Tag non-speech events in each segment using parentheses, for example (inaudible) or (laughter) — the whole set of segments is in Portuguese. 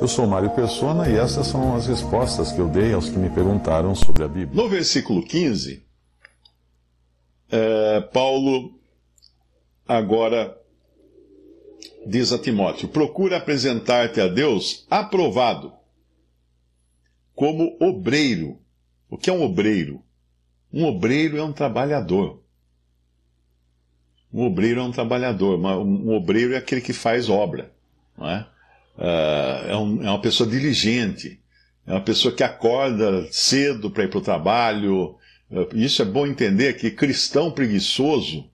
Eu sou Mário Persona e essas são as respostas que eu dei aos que me perguntaram sobre a Bíblia. No versículo 15, é, Paulo agora diz a Timóteo: procura apresentar-te a Deus aprovado, como obreiro. O que é um obreiro? Um obreiro é um trabalhador. Um obreiro é um trabalhador, um obreiro é aquele que faz obra. Não é? Uh, é, um, é, uma pessoa diligente, é uma pessoa que acorda cedo para ir para o trabalho. Uh, isso é bom entender que cristão preguiçoso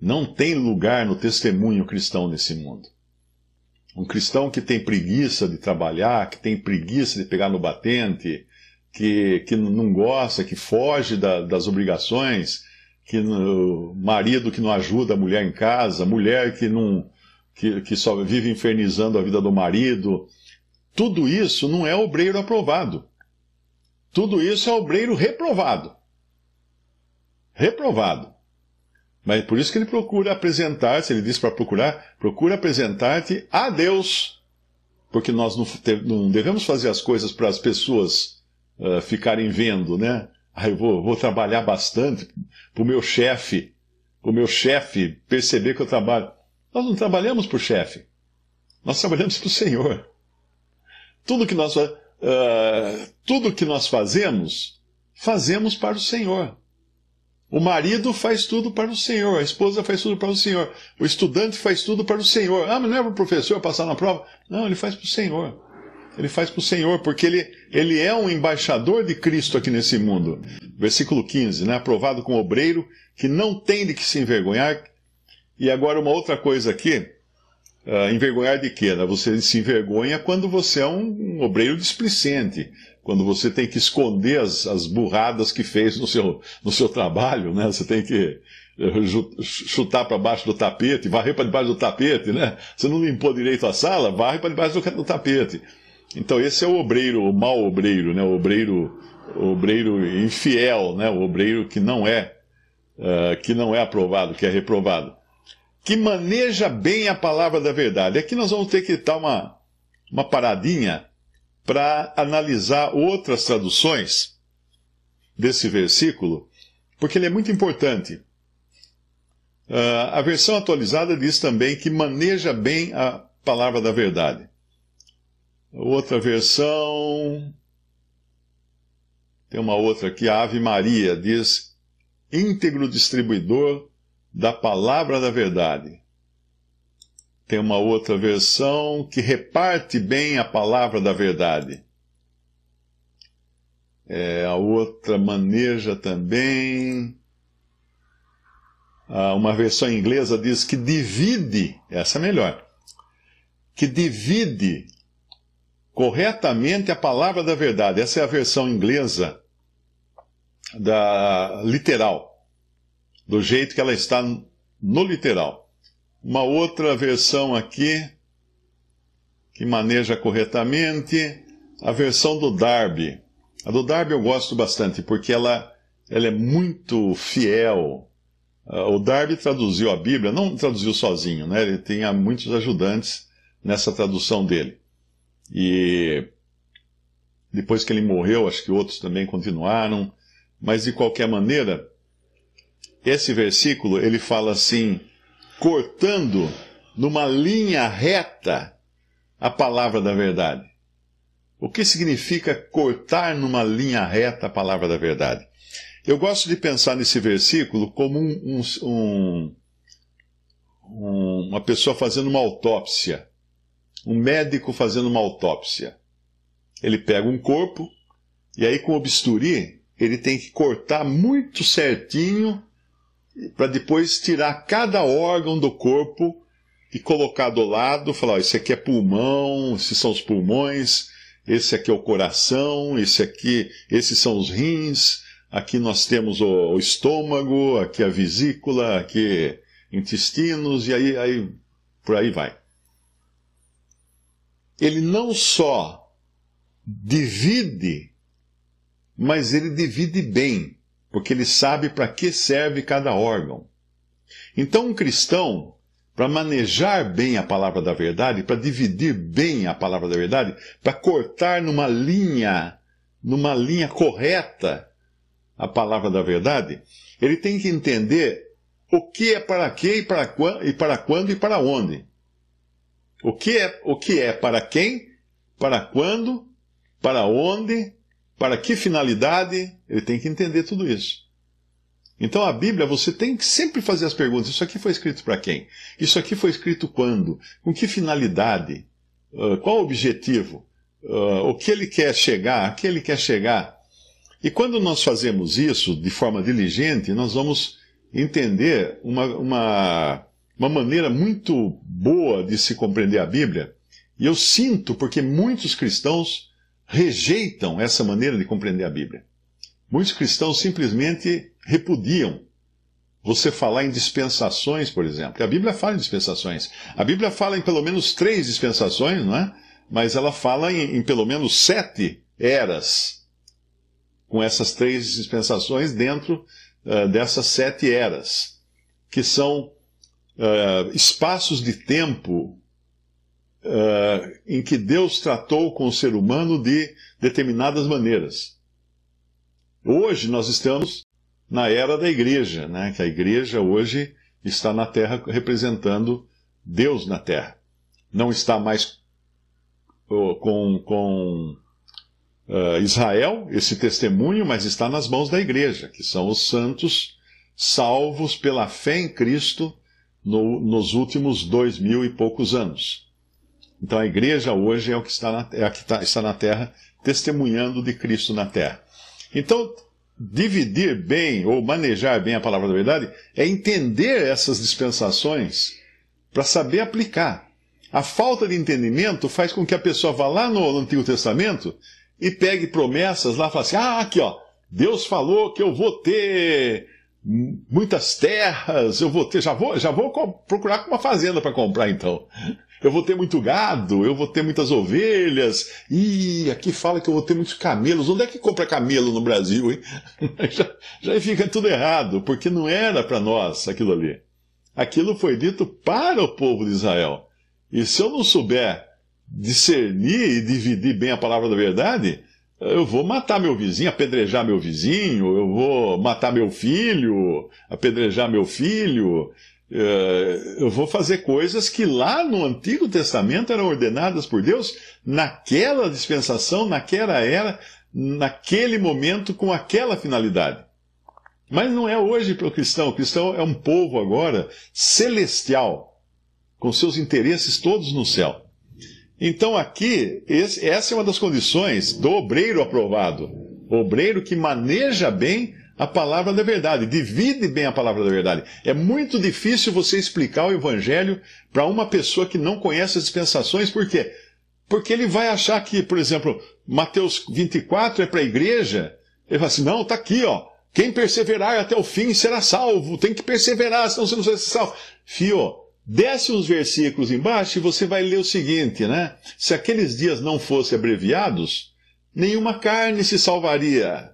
não tem lugar no testemunho cristão nesse mundo. Um cristão que tem preguiça de trabalhar, que tem preguiça de pegar no batente, que, que não gosta, que foge da, das obrigações, que no, marido que não ajuda a mulher em casa, mulher que não, que, que só vive infernizando a vida do marido. Tudo isso não é obreiro aprovado. Tudo isso é obreiro reprovado. Reprovado. Mas por isso que ele procura apresentar-se, ele diz para procurar, procura apresentar-te a Deus. Porque nós não, não, devemos fazer as coisas para as pessoas uh, ficarem vendo, né? Ah, eu vou, vou trabalhar bastante para o meu chefe, o meu chefe perceber que eu trabalho. Nós não trabalhamos para o chefe. Nós trabalhamos para o Senhor. Tudo que nós, uh, tudo que nós fazemos, fazemos para o Senhor. O marido faz tudo para o Senhor, a esposa faz tudo para o Senhor, o estudante faz tudo para o Senhor. Ah, mas não é para o professor passar na prova? Não, ele faz para o Senhor. Ele faz para o Senhor, porque ele, ele é um embaixador de Cristo aqui nesse mundo. Versículo 15, né? Aprovado com obreiro, que não tem de que se envergonhar, e agora uma outra coisa aqui, uh, envergonhar de quê? Né? Você se envergonha quando você é um, um obreiro displicente, quando você tem que esconder as, as, burradas que fez no seu, no seu trabalho, né? Você tem que eh, chutar para baixo do tapete, varrer para debaixo do tapete, né? Você não limpou direito a sala, varre para debaixo do, do, tapete. Então esse é o obreiro, o mau obreiro, né? O obreiro, o obreiro infiel, né? O obreiro que não é, uh, que não é aprovado, que é reprovado que maneja bem a palavra da verdade. Aqui nós vamos ter que dar uma, uma paradinha para analisar outras traduções desse versículo, porque ele é muito importante. Uh, a versão atualizada diz também que maneja bem a palavra da verdade. Outra versão. Tem uma outra aqui, a Ave Maria, diz íntegro distribuidor da palavra da verdade. Tem uma outra versão que reparte bem a palavra da verdade. É, a outra maneja também. Ah, uma versão inglesa diz que divide, essa é melhor, que divide corretamente a palavra da verdade. Essa é a versão inglesa da literal do jeito que ela está no literal. Uma outra versão aqui, que maneja corretamente, a versão do Darby. A do Darby eu gosto bastante, porque ela, ela é muito fiel. Ah, o Darby traduziu a Bíblia, não traduziu sozinho, né? ele tinha ah, muitos ajudantes nessa tradução dele. E depois que ele morreu, acho que outros também continuaram, mas de qualquer maneira, esse versículo ele fala assim, cortando numa linha reta a palavra da verdade. O que significa cortar numa linha reta a palavra da verdade? Eu gosto de pensar nesse versículo como um, um, um, uma pessoa fazendo uma autópsia, um médico fazendo uma autópsia. Ele pega um corpo e aí com o bisturi ele tem que cortar muito certinho para depois tirar cada órgão do corpo e colocar do lado, falar, ó, esse aqui é pulmão, esses são os pulmões, esse aqui é o coração, esse aqui, esses são os rins, aqui nós temos o, o estômago, aqui a vesícula, aqui intestinos, e aí, aí por aí vai. Ele não só divide, mas ele divide bem porque ele sabe para que serve cada órgão. Então, um cristão, para manejar bem a palavra da verdade, para dividir bem a palavra da verdade, para cortar numa linha, numa linha correta a palavra da verdade, ele tem que entender o que é para quê e para, e para quando e para onde. O que, é, o que é para quem, para quando, para onde para que finalidade? Ele tem que entender tudo isso. Então a Bíblia, você tem que sempre fazer as perguntas: isso aqui foi escrito para quem? Isso aqui foi escrito quando? Com que finalidade? Uh, qual o objetivo? Uh, o que ele quer chegar? A que ele quer chegar? E quando nós fazemos isso de forma diligente, nós vamos entender uma, uma, uma maneira muito boa de se compreender a Bíblia. E eu sinto, porque muitos cristãos rejeitam essa maneira de compreender a Bíblia. Muitos cristãos simplesmente repudiam você falar em dispensações, por exemplo. A Bíblia fala em dispensações. A Bíblia fala em pelo menos três dispensações, não é? Mas ela fala em, em pelo menos sete eras, com essas três dispensações dentro uh, dessas sete eras, que são uh, espaços de tempo uh, em que Deus tratou com o ser humano de determinadas maneiras. Hoje nós estamos na era da igreja, né? que a igreja hoje está na terra representando Deus na terra. Não está mais com, com uh, Israel esse testemunho, mas está nas mãos da igreja, que são os santos salvos pela fé em Cristo no, nos últimos dois mil e poucos anos. Então a igreja hoje é, o que está na, é a que tá, está na terra, testemunhando de Cristo na terra. Então, dividir bem ou manejar bem a palavra da verdade é entender essas dispensações para saber aplicar. A falta de entendimento faz com que a pessoa vá lá no Antigo Testamento e pegue promessas lá e fale assim: ah, aqui ó, Deus falou que eu vou ter muitas terras, eu vou ter, já vou, já vou procurar uma fazenda para comprar então eu vou ter muito gado, eu vou ter muitas ovelhas, e aqui fala que eu vou ter muitos camelos. Onde é que compra camelo no Brasil, hein? (laughs) já, já fica tudo errado, porque não era para nós aquilo ali. Aquilo foi dito para o povo de Israel. E se eu não souber discernir e dividir bem a palavra da verdade, eu vou matar meu vizinho, apedrejar meu vizinho, eu vou matar meu filho, apedrejar meu filho. Eh, eu vou fazer coisas que lá no Antigo Testamento eram ordenadas por Deus, naquela dispensação, naquela era, naquele momento, com aquela finalidade. Mas não é hoje para o cristão. O cristão é um povo agora celestial, com seus interesses todos no céu. Então, aqui, esse, essa é uma das condições do obreiro aprovado. obreiro que maneja bem a palavra da verdade. Divide bem a palavra da verdade. É muito difícil você explicar o evangelho para uma pessoa que não conhece as dispensações, por quê? Porque ele vai achar que, por exemplo, Mateus 24 é para a igreja. Ele vai assim: não, está aqui, ó. Quem perseverar até o fim será salvo. Tem que perseverar, senão você não será salvo. Fio, desce uns versículos embaixo e você vai ler o seguinte, né? Se aqueles dias não fossem abreviados, nenhuma carne se salvaria.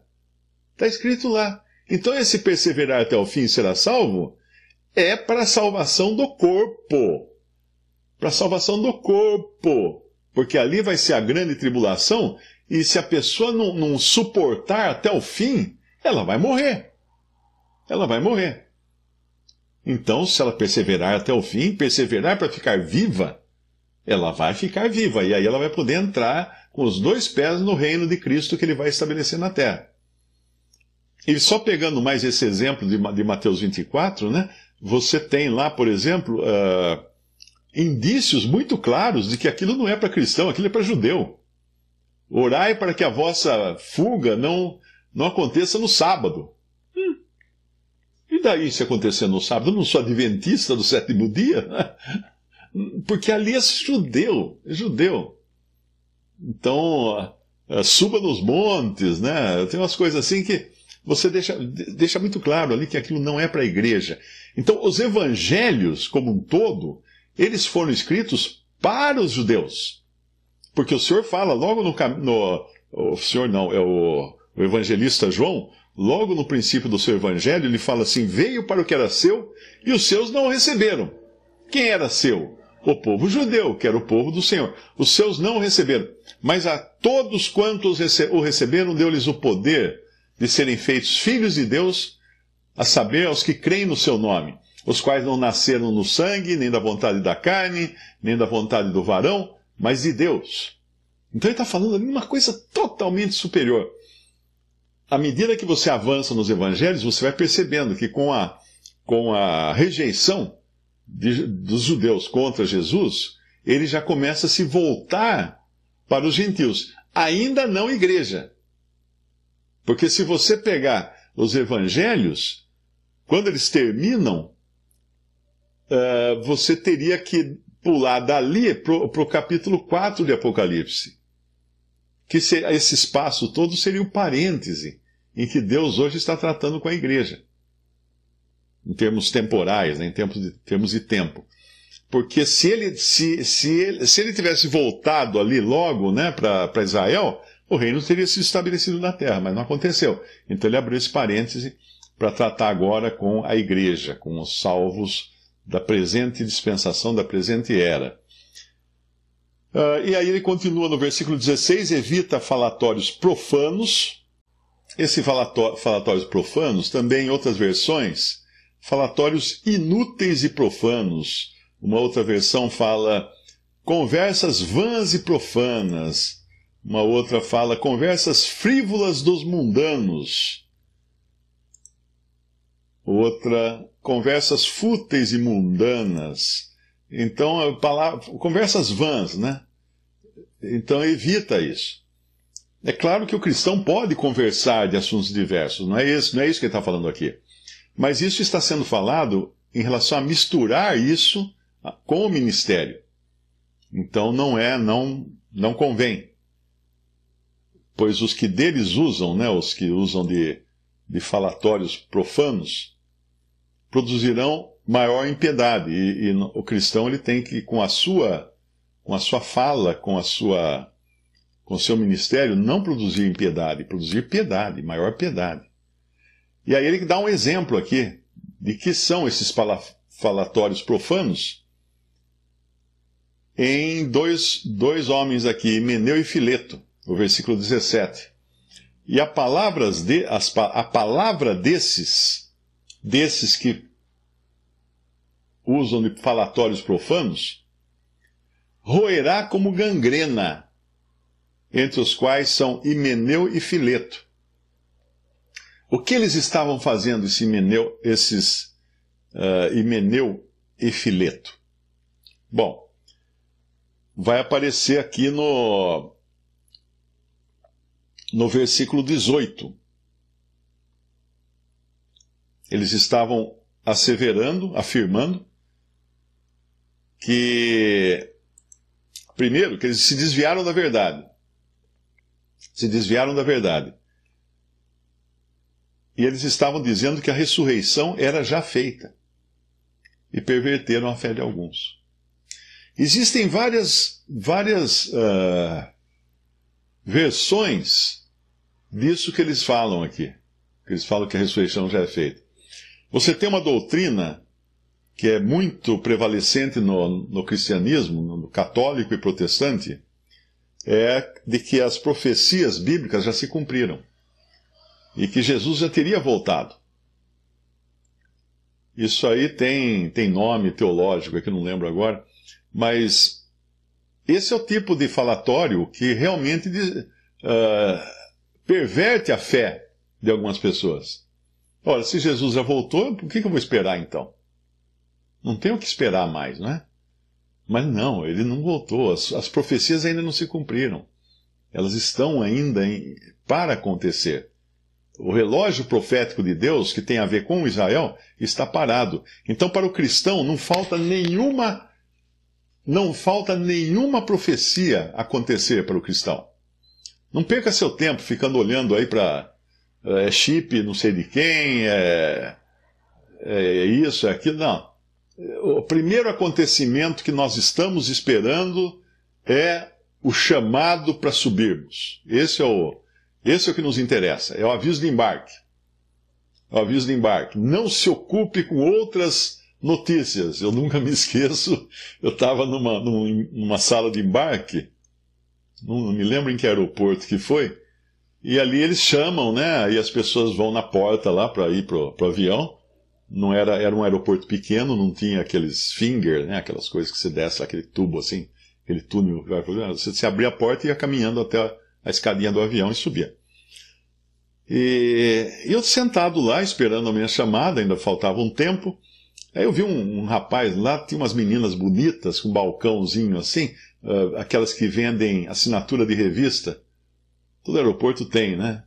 Está escrito lá. Então, esse perseverar até o fim será salvo é para a salvação do corpo. Para a salvação do corpo. Porque ali vai ser a grande tribulação, e se a pessoa não, não suportar até o fim, ela vai morrer. Ela vai morrer. Então, se ela perseverar até o fim, perseverar para ficar viva, ela vai ficar viva. E aí ela vai poder entrar com os dois pés no reino de Cristo que ele vai estabelecer na terra. E só pegando mais esse exemplo de, de Mateus 24, né, você tem lá, por exemplo, uh, indícios muito claros de que aquilo não é para cristão, aquilo é para judeu. Orai para que a vossa fuga não, não aconteça no sábado. Hum. E daí se acontecer no sábado? Eu não sou adventista do sétimo dia? (laughs) Porque ali é judeu, é judeu. Então, uh, uh, suba nos montes, né? Tem umas coisas assim que você deixa, deixa muito claro ali que aquilo não é para a igreja. Então, os evangelhos, como um todo, eles foram escritos para os judeus. Porque o Senhor fala logo no. o Senhor não, é o, o evangelista João, logo no princípio do seu evangelho, ele fala assim: Veio para o que era seu e os seus não o receberam. Quem era seu? O povo judeu, que era o povo do Senhor. Os seus não o receberam. Mas a todos quantos o receberam, deu-lhes o poder de serem feitos filhos de Deus, a saber, aos que creem no seu nome, os quais não nasceram no sangue, nem da vontade da carne, nem da vontade do varão, mas de Deus. Então ele está falando ali uma coisa totalmente superior. À medida que você avança nos evangelhos, você vai percebendo que com a, com a rejeição de, dos judeus contra Jesus, ele já começa a se voltar para os gentios. Ainda não igreja, porque se você pegar os evangelhos, quando eles terminam, uh, você teria que pular dali para o capítulo 4 de Apocalipse. Que se, esse espaço todo seria o um parêntese em que Deus hoje está tratando com a igreja. Em termos temporais, né, em termos de, termos de tempo. Porque se ele, se, se, ele, se ele tivesse voltado ali logo né, para Israel, o reino teria se estabelecido na terra, mas não aconteceu. Então ele abriu esse parêntese para tratar agora com a igreja, com os salvos da presente dispensação, da presente era. Uh, e aí ele continua no versículo 16: evita falatórios profanos. Esse falató falatórios profanos, também em outras versões, falatórios inúteis e profanos. Uma outra versão fala conversas vãs e profanas uma outra fala, conversas frívolas dos mundanos. Outra, conversas fúteis e mundanas. Então, palavra, conversas vãs, né? Então, evita isso. É claro que o cristão pode conversar de assuntos diversos, não é isso, não é isso que ele está falando aqui. Mas isso está sendo falado em relação a misturar isso com o ministério. Então, não é, não, não convém pois os que deles usam, né, os que usam de, de falatórios profanos, produzirão maior impiedade. E, e, o cristão ele tem que, com a sua, com a sua fala, com a sua, com o seu ministério, não produzir impiedade, produzir piedade, maior piedade. E aí ele dá um exemplo aqui de que são esses falatórios profanos em dois, dois homens aqui, Meneu e Fileto o versículo 17. E a, palavras de, as, a palavra desses, desses que usam de falatórios profanos, roerá como gangrena, entre os quais são Himeneu e Fileto. O que eles estavam fazendo, esse Himeneu, esses uh, Himeneu e Fileto? Bom, vai aparecer aqui no, no versículo 18. Eles estavam asseverando, afirmando, que, primeiro, que eles se desviaram da verdade. Se desviaram da verdade. E eles estavam dizendo que a ressurreição era já feita. E perverteram a fé de alguns. Existem várias, várias uh, versões disso que eles falam aqui. Eles falam que a ressurreição já é feita. Você tem uma doutrina que é muito prevalecente no, no cristianismo, no católico e protestante, é de que as profecias bíblicas já se cumpriram e que Jesus já teria voltado. Isso aí tem, tem nome teológico, é que eu não lembro agora, mas esse é o tipo de falatório que realmente uh, perverte a fé de algumas pessoas. Ora, se Jesus já voltou, por que, eu vou esperar então? Não tenho o que esperar mais, não é? Mas não, ele não voltou. As, as profecias ainda não se cumpriram. Elas estão ainda em, para acontecer. O relógio profético de Deus, que tem a ver com Israel, está parado. Então, para o cristão, não falta nenhuma, não falta nenhuma profecia acontecer para o cristão. Não perca seu tempo ficando olhando aí para é, chip não sei de quem, é, é, é isso, é aquilo, não. O primeiro acontecimento que nós estamos esperando é o chamado para subirmos. Esse é o, esse é o que nos interessa, é o aviso de embarque. É o aviso de embarque. Não se ocupe com outras notícias. Eu nunca me (laughs) esqueço, eu estava numa, numa sala de embarque não me lembro em que aeroporto que foi, e ali eles chamam, né? E as pessoas vão na porta lá para ir pro, pro avião. Não era, era um aeroporto pequeno, não tinha aqueles finger, né? Aquelas coisas que se desce, aquele tubo assim, aquele túnel Você se abria a porta e ia caminhando até a, a escadinha do avião e subia. E eu sentado lá, esperando a minha chamada, ainda faltava um tempo. Aí eu vi um, um rapaz lá, tinha umas meninas bonitas, com um balcãozinho assim, uh, aquelas que vendem assinatura de revista. Todo aeroporto tem, né?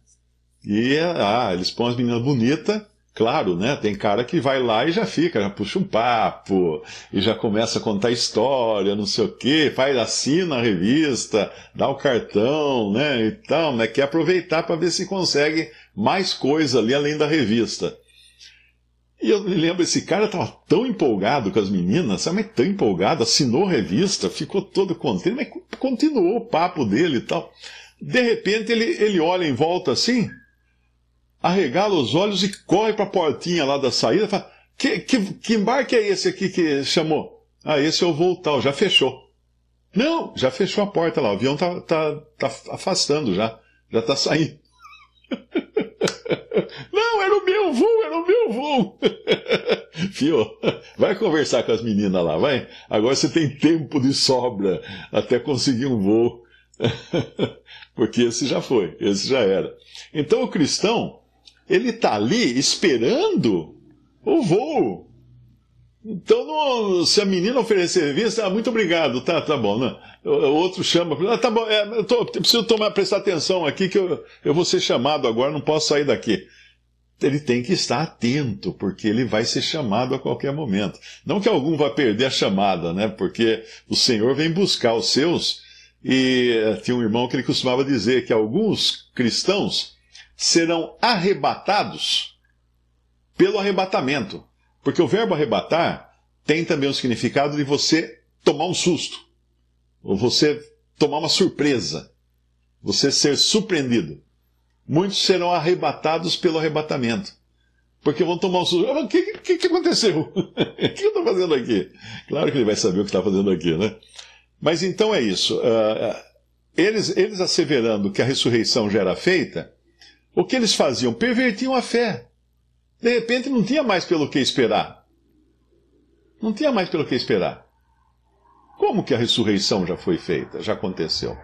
E ah, eles põem as meninas bonitas, claro, né? Tem cara que vai lá e já fica, já puxa um papo, e já começa a contar história, não sei o quê, faz, assina a revista, dá o cartão, né? Então, né? Quer aproveitar para ver se consegue mais coisa ali além da revista. E eu me lembro, esse cara estava tão empolgado com as meninas, sabe, mas tão empolgado, assinou revista, ficou todo contente, mas continuou o papo dele e tal. De repente ele, ele olha em volta assim, arregala os olhos e corre para a portinha lá da saída e fala: que, que, que embarque é esse aqui que chamou? Ah, esse é o Voltal, já fechou. Não, já fechou a porta lá, o avião tá, tá, tá afastando já, já tá saindo. (laughs) Não, era o meu voo, era o meu voo. Fio, vai conversar com as meninas lá, vai. Agora você tem tempo de sobra até conseguir um voo. Porque esse já foi, esse já era. Então o cristão, ele está ali esperando o voo. Então, não, se a menina oferecer serviço, ah, muito obrigado, tá, tá bom. Não. Né? outro chama. Ah, tá bom, é, eu, tô, preciso tomar, prestar atenção aqui que eu, eu vou ser chamado agora, não posso sair daqui. Ele tem que estar atento, porque ele vai ser chamado a qualquer momento. Não que algum vá perder a chamada, né? Porque o Senhor vem buscar os seus. E eh, tinha um irmão que ele costumava dizer que alguns cristãos serão arrebatados pelo arrebatamento. Porque o verbo arrebatar tem também o significado de você tomar um susto você tomar uma surpresa, você ser surpreendido. Muitos serão arrebatados pelo arrebatamento. Porque vão tomar um susto. O que, que, que aconteceu? (laughs) o que eu estou fazendo aqui? Claro que ele vai saber o que está fazendo aqui, né? Mas então é isso. Ah, ah, eles, eles asseverando que a ressurreição já era feita, o que eles faziam? Pervertiam a fé. De repente não tinha mais pelo que esperar. Não tinha mais pelo que esperar. Como que a ressurreição já foi feita, já aconteceu?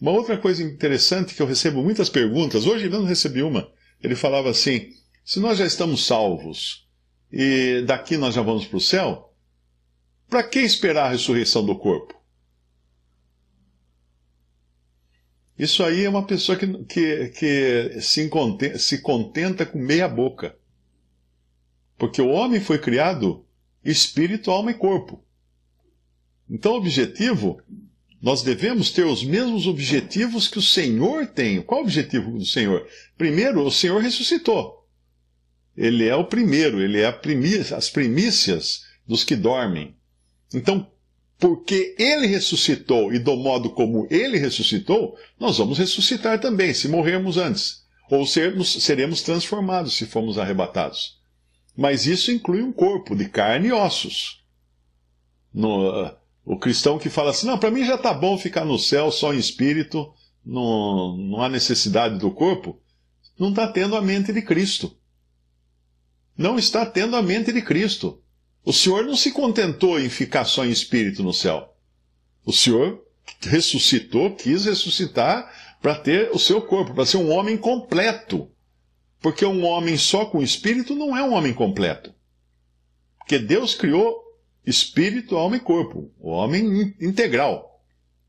Uma outra coisa interessante que eu recebo muitas perguntas, hoje mesmo recebi uma. Ele falava assim: se nós já estamos salvos e daqui nós já vamos para o céu, para que esperar a ressurreição do corpo? Isso aí é uma pessoa que, que, que se, contenta, se contenta com meia boca. Porque o homem foi criado espírito, alma e corpo. Então, objetivo, nós devemos ter os mesmos objetivos que o Senhor tem. Qual o objetivo do Senhor? Primeiro, o Senhor ressuscitou. Ele é o primeiro, ele é primícia, as primícias dos que dormem. Então, porque ele ressuscitou e do modo como ele ressuscitou, nós vamos ressuscitar também, se morrermos antes. Ou sermos, seremos transformados se formos arrebatados. Mas isso inclui um corpo de carne e ossos. No, o cristão que fala assim: não, para mim já está bom ficar no céu só em espírito, não, não há necessidade do corpo, não está tendo a mente de Cristo. Não está tendo a mente de Cristo. O Senhor não se contentou em ficar só em espírito no céu. O Senhor ressuscitou, quis ressuscitar para ter o seu corpo, para ser um homem completo. Porque um homem só com espírito não é um homem completo. Porque Deus criou espírito, alma e corpo. O homem integral.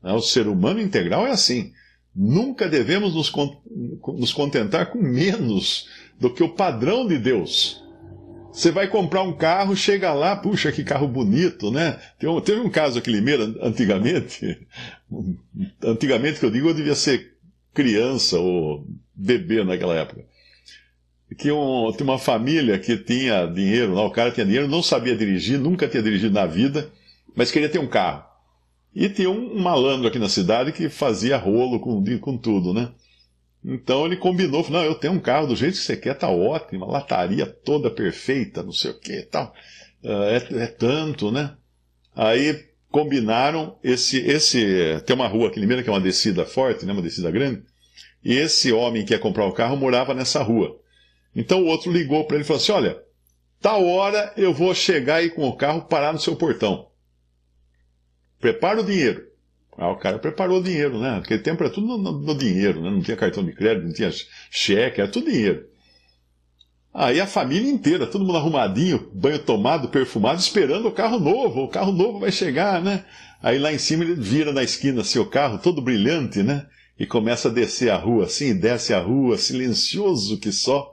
Né? O ser humano integral é assim. Nunca devemos nos, nos contentar com menos do que o padrão de Deus. Você vai comprar um carro, chega lá, puxa, que carro bonito, né? Teve um caso aqui em Limeira, antigamente, (laughs) antigamente que eu digo, eu devia ser criança ou bebê naquela época que um, uma família que tinha dinheiro, não, o cara tinha dinheiro, não sabia dirigir, nunca tinha dirigido na vida, mas queria ter um carro. E tinha um, malandro aqui na cidade que fazia rolo com, com tudo, né? Então ele combinou, falou, não, eu tenho um carro do jeito que você quer, tá ótimo, a lataria toda perfeita, não sei o que tal. Ah, é, é, tanto, né? Aí combinaram esse, esse. Tem uma rua aqui mesmo que é uma descida forte, né? Uma descida grande. E esse homem que ia comprar o carro morava nessa rua. Então o outro ligou para ele e falou assim: Olha, tal hora eu vou chegar aí com o carro parar no seu portão. Prepara o dinheiro. Ah, o cara preparou o dinheiro, né? Naquele tempo era tudo no, no, no dinheiro, né? Não tinha cartão de crédito, não tinha cheque, era tudo dinheiro. Aí ah, a família inteira, todo mundo arrumadinho, banho tomado, perfumado, esperando o carro novo. O carro novo vai chegar, né? Aí lá em cima ele vira na esquina assim, o carro todo brilhante, né? E começa a descer a rua assim, desce a rua, silencioso que só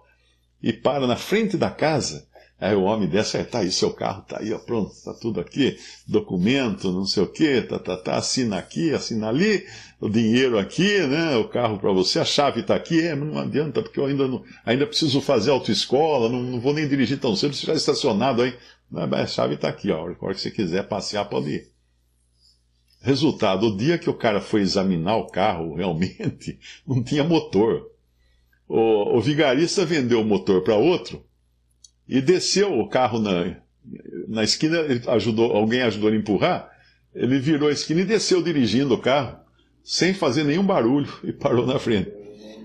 e para na frente da casa. Aí o homem desce, é, tá aí seu carro, tá aí, ó, pronto, tá tudo aqui, documento, não sei o quê, tá, tá, tá, assina aqui, assina ali, o dinheiro aqui, né, o carro para você, a chave tá aqui, é, não adianta, porque eu ainda, não, ainda preciso fazer autoescola, não, não vou nem dirigir tão cedo, você já estacionado aí. A chave tá aqui, ó, a hora que você quiser passear, pode ir. Resultado, o dia que o cara foi examinar o carro, (laughs) realmente, não tinha motor o, o vigarista vendeu o motor para outro e desceu o carro na, na esquina, ajudou, alguém ajudou a empurrar, ele virou a esquina e desceu dirigindo o carro, sem fazer nenhum barulho, (laughs) e parou na frente.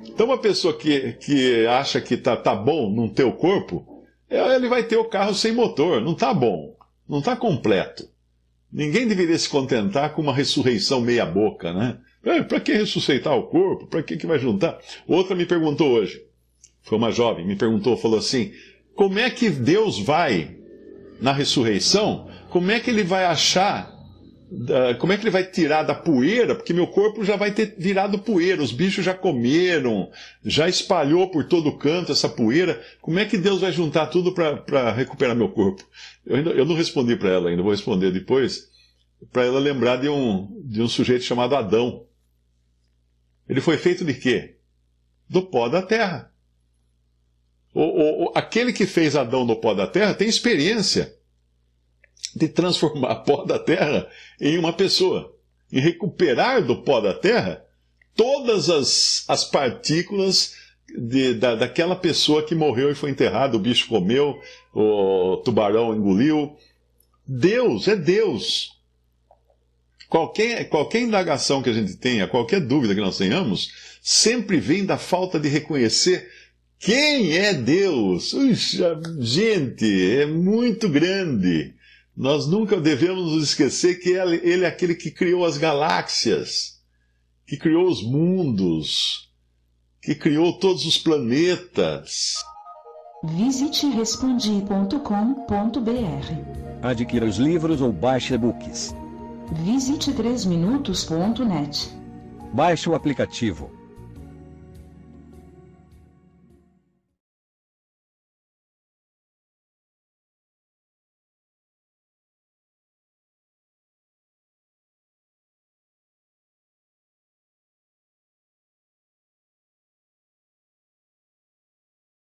Então, uma pessoa que, que acha que tá, tá bom não ter o corpo, é, ele vai ter o carro sem motor, não tá bom, não tá completo. Ninguém deveria se contentar com uma ressurreição meia-boca, né? É, para que ressuscitar o corpo? Para que, que vai juntar? Outra me perguntou hoje, foi uma jovem, me perguntou, falou assim: como é que Deus vai, na ressurreição, como é que ele vai achar, como é que ele vai tirar da poeira, porque meu corpo já vai ter virado poeira, os bichos já comeram, já espalhou por todo canto essa poeira, como é que Deus vai juntar tudo para recuperar meu corpo? Eu, ainda, eu não respondi para ela ainda, vou responder depois, para ela lembrar de um, de um sujeito chamado Adão ele foi feito de quê? Do pó da terra. O, o, aquele que fez Adão no pó da terra tem experiência de transformar (laughs) pó da terra em uma pessoa e recuperar do pó da terra todas as, as partículas de, da, daquela pessoa que morreu e foi enterrada, o bicho comeu, o tubarão engoliu. Deus é Deus. Qualquer, qualquer indagação que a gente tenha, qualquer dúvida que nós tenhamos, sempre vem da falta de reconhecer quem é Deus. Uxa, gente, é muito grande. Nós nunca devemos nos esquecer que Ele é aquele que criou as galáxias, que criou os mundos, que criou todos os planetas. Visite respondi.com.br. Adquira os livros ou baixe books Visite 3minutos.net. Baixe o aplicativo.